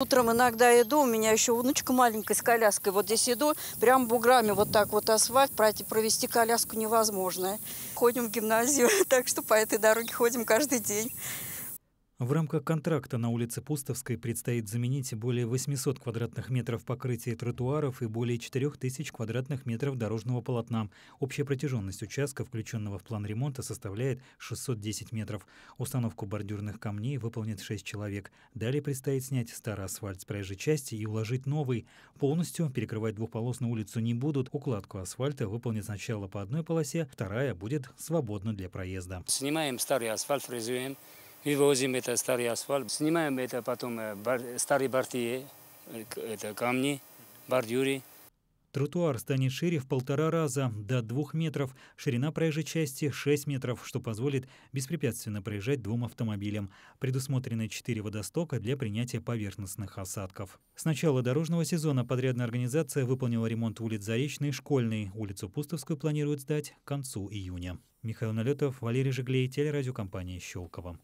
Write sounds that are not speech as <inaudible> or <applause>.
Утром иногда иду, у меня еще внучка маленькая с коляской. Вот здесь иду, прям буграми вот так вот асфальт, провести коляску невозможно. Ходим в гимназию, <laughs> так что по этой дороге ходим каждый день. В рамках контракта на улице Пустовской предстоит заменить более 800 квадратных метров покрытия тротуаров и более 4000 квадратных метров дорожного полотна. Общая протяженность участка, включенного в план ремонта, составляет 610 метров. Установку бордюрных камней выполнит 6 человек. Далее предстоит снять старый асфальт с проезжей части и уложить новый. Полностью перекрывать двухполосную улицу не будут. Укладку асфальта выполнит сначала по одной полосе, вторая будет свободна для проезда. Снимаем старый асфальт, фрезеруем, и это старый асфальт, снимаем это потом бар, старые бортии, это камни, бордюри. Тротуар станет шире в полтора раза, до двух метров. Ширина проезжей части 6 метров, что позволит беспрепятственно проезжать двум автомобилям. Предусмотрены 4 водостока для принятия поверхностных осадков. С начала дорожного сезона подрядная организация выполнила ремонт улиц Заречной и Школьной. Улицу Пустовскую планируют сдать к концу июня. Михаил Налетов, Валерий Жиглей, телерадиокомпания «Щелково».